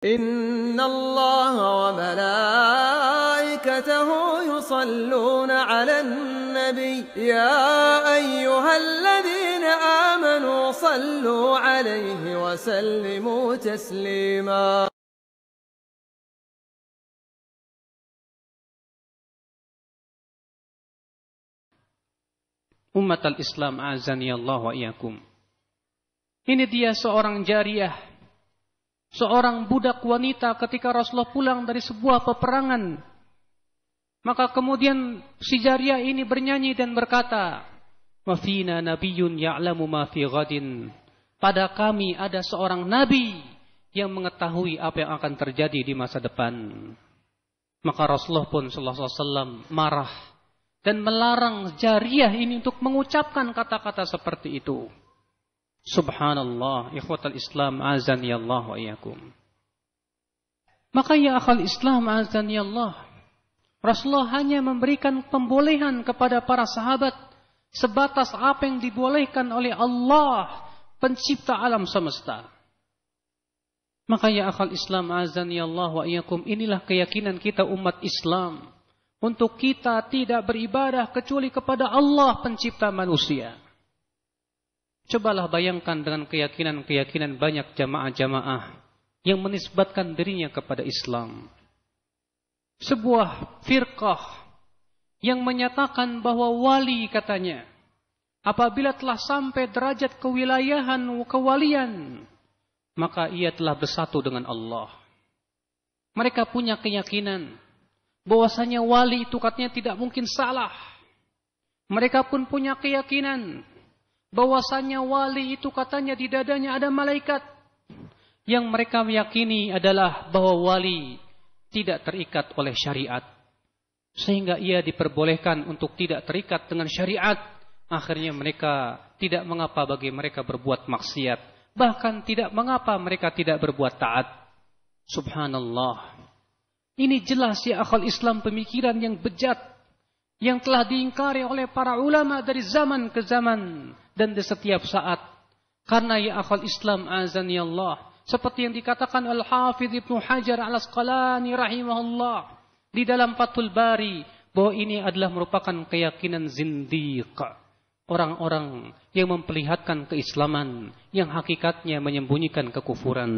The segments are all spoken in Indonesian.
إن الله وملائكته يصلون على النبي يا أيها الذين آمنوا صلوا عليه وسلموا تسليما أمة الإسلام أعزني الله وإياكم wa iyakum. Ini dia seorang jariah seorang budak wanita ketika Rasulullah pulang dari sebuah peperangan. Maka kemudian si jariah ini bernyanyi dan berkata, "Mafina nabiyyun ya'lamu ma fi ghadin." Pada kami ada seorang nabi yang mengetahui apa yang akan terjadi di masa depan. Maka Rasulullah pun sallallahu alaihi wasallam marah dan melarang jariah ini untuk mengucapkan kata-kata seperti itu. Subhanallah, ikhwatal Islam azan ya Allah wa iyakum. Maka ya akhal Islam azani Allah. Rasulullah hanya memberikan pembolehan kepada para sahabat sebatas apa yang dibolehkan oleh Allah pencipta alam semesta. Maka ya akhal Islam azani Allah wa iyakum inilah keyakinan kita umat Islam untuk kita tidak beribadah kecuali kepada Allah pencipta manusia. Cobalah bayangkan dengan keyakinan-keyakinan banyak jamaah-jamaah yang menisbatkan dirinya kepada Islam. Sebuah firqah yang menyatakan bahwa wali katanya apabila telah sampai derajat kewilayahan kewalian maka ia telah bersatu dengan Allah. Mereka punya keyakinan bahwasanya wali itu katanya tidak mungkin salah. Mereka pun punya keyakinan bahwasanya wali itu katanya di dadanya ada malaikat yang mereka meyakini adalah bahwa wali tidak terikat oleh syariat sehingga ia diperbolehkan untuk tidak terikat dengan syariat akhirnya mereka tidak mengapa bagi mereka berbuat maksiat bahkan tidak mengapa mereka tidak berbuat taat subhanallah ini jelas ya akal Islam pemikiran yang bejat yang telah diingkari oleh para ulama dari zaman ke zaman dan di setiap saat. Karena ya akhal Islam azani Allah. Seperti yang dikatakan Al-Hafidh Ibn Hajar Al-Asqalani rahimahullah. Di dalam Fathul Bari. Bahwa ini adalah merupakan keyakinan zindiq. Orang-orang yang memperlihatkan keislaman. Yang hakikatnya menyembunyikan kekufuran.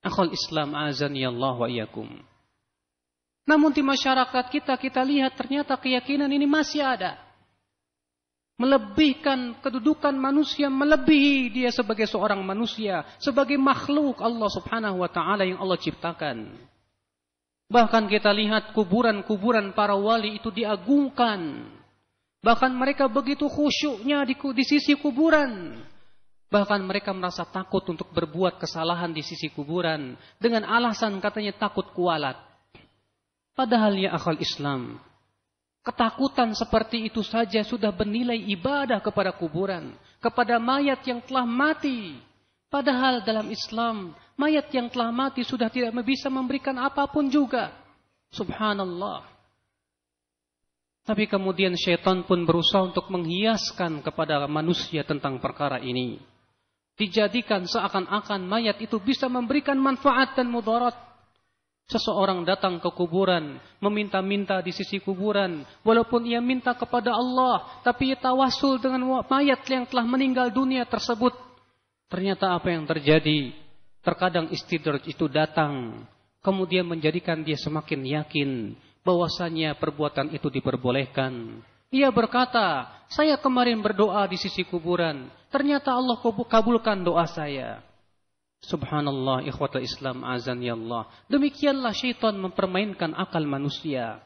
Akhal Islam azani Allah wa iyakum. Namun di masyarakat kita, kita lihat ternyata keyakinan ini masih ada melebihkan kedudukan manusia melebihi dia sebagai seorang manusia sebagai makhluk Allah Subhanahu wa taala yang Allah ciptakan bahkan kita lihat kuburan-kuburan para wali itu diagungkan bahkan mereka begitu khusyuknya di, di sisi kuburan bahkan mereka merasa takut untuk berbuat kesalahan di sisi kuburan dengan alasan katanya takut kualat padahal ya akal Islam Ketakutan seperti itu saja sudah bernilai ibadah kepada kuburan, kepada mayat yang telah mati. Padahal dalam Islam, mayat yang telah mati sudah tidak bisa memberikan apapun juga. Subhanallah. Tapi kemudian syaitan pun berusaha untuk menghiaskan kepada manusia tentang perkara ini. Dijadikan seakan-akan mayat itu bisa memberikan manfaat dan mudarat. Seseorang datang ke kuburan, meminta-minta di sisi kuburan, walaupun ia minta kepada Allah, tapi ia tawasul dengan mayat yang telah meninggal dunia tersebut. Ternyata apa yang terjadi? Terkadang istidraj itu datang, kemudian menjadikan dia semakin yakin bahwasanya perbuatan itu diperbolehkan. Ia berkata, saya kemarin berdoa di sisi kuburan, ternyata Allah kabulkan doa saya. Subhanallah, ikhwatul Islam, azan ya Allah. Demikianlah syaitan mempermainkan akal manusia.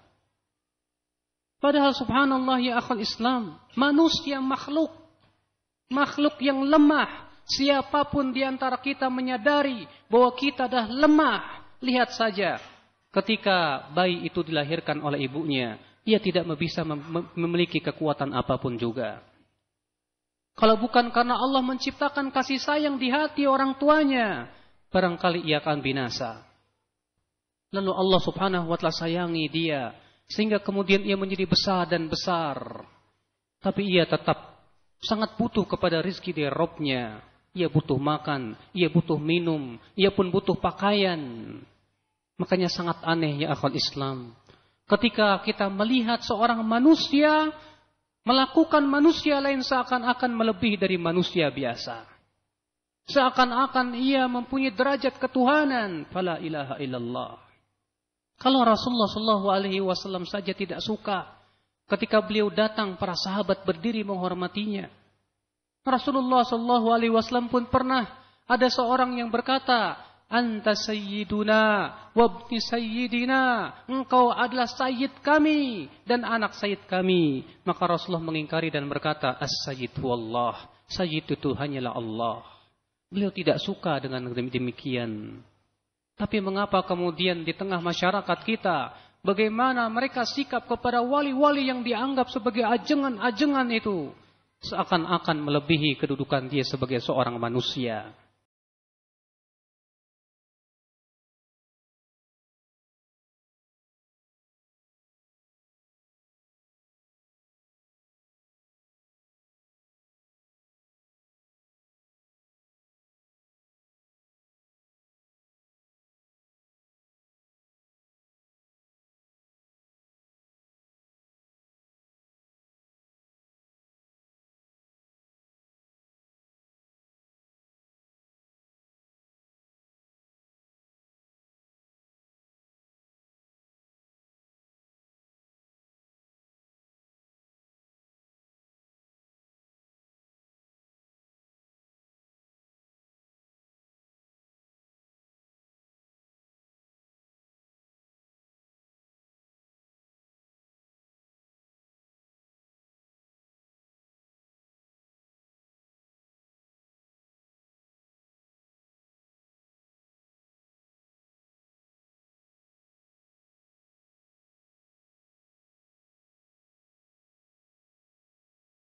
Padahal subhanallah ya akhul Islam, manusia makhluk. Makhluk yang lemah. Siapapun di antara kita menyadari bahwa kita dah lemah. Lihat saja, ketika bayi itu dilahirkan oleh ibunya, ia tidak bisa memiliki kekuatan apapun juga. Kalau bukan karena Allah menciptakan kasih sayang di hati orang tuanya, barangkali ia akan binasa. Lalu Allah subhanahu wa ta'ala sayangi dia. Sehingga kemudian ia menjadi besar dan besar. Tapi ia tetap sangat butuh kepada rizki dari Robnya. Ia butuh makan, ia butuh minum, ia pun butuh pakaian. Makanya sangat aneh ya akhwat Islam. Ketika kita melihat seorang manusia melakukan manusia lain seakan-akan melebihi dari manusia biasa. Seakan-akan ia mempunyai derajat ketuhanan. Fala ilaha illallah. Kalau Rasulullah Shallallahu Alaihi Wasallam saja tidak suka ketika beliau datang para sahabat berdiri menghormatinya. Rasulullah Shallallahu Alaihi Wasallam pun pernah ada seorang yang berkata, Anta sayyiduna wabni sayyidina. Engkau adalah sayyid kami dan anak sayyid kami. Maka Rasulullah mengingkari dan berkata, As-sayyid Allah, Sayyid itu hanyalah Allah. Beliau tidak suka dengan demikian. Tapi mengapa kemudian di tengah masyarakat kita, bagaimana mereka sikap kepada wali-wali yang dianggap sebagai ajengan-ajengan itu? Seakan-akan melebihi kedudukan dia sebagai seorang manusia.